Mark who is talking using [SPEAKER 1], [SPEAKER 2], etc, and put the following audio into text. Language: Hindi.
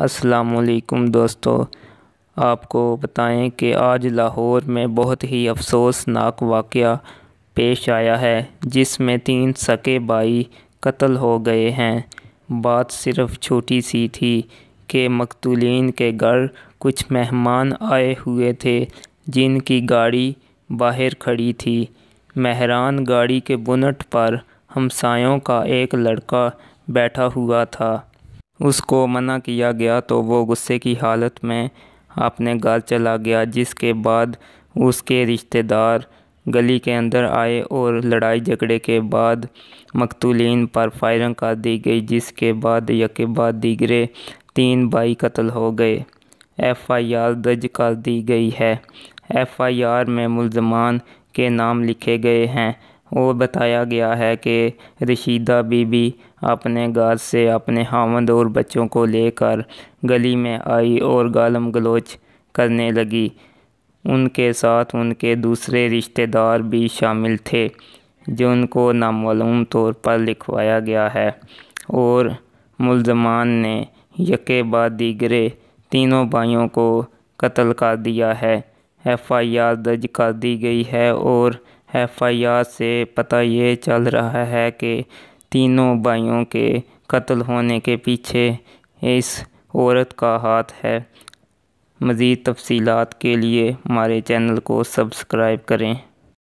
[SPEAKER 1] असलकुम दोस्तों आपको बताएं कि आज लाहौर में बहुत ही अफसोसनाक वाक़ पेश आया है जिसमें तीन सके भाई कत्ल हो गए हैं बात सिर्फ छोटी सी थी कि मकतूलिन के घर कुछ मेहमान आए हुए थे जिनकी गाड़ी बाहर खड़ी थी मेहरान गाड़ी के बुनट पर हमसायों का एक लड़का बैठा हुआ था उसको मना किया गया तो वो गुस्से की हालत में अपने घर चला गया जिसके बाद उसके रिश्तेदार गली के अंदर आए और लड़ाई झगड़े के बाद मकतूलिन पर फायरिंग कर दी गई जिसके बाद यके बाद दीगरे तीन भाई कत्ल हो गए एफ़ आई आर दर्ज कर दी गई है एफ़ आई आर में मुलजमान के नाम लिखे गए हैं और बताया गया है कि रशीदा बीबी अपने गाज से अपने हामद और बच्चों को लेकर गली में आई और गालम गलोच करने लगी उनके साथ उनके दूसरे रिश्तेदार भी शामिल थे जो उनको नामालूम तौर पर लिखवाया गया है और मुलजमान ने यके बाद दीगरे तीनों भाइयों को कत्ल कर दिया है एफ आई आर दर्ज कर दी गई है और एफआईआर से पता ये चल रहा है कि तीनों भाइयों के कत्ल होने के पीछे इस औरत का हाथ है मज़ीद तफसीत के लिए हमारे चैनल को सब्सक्राइब करें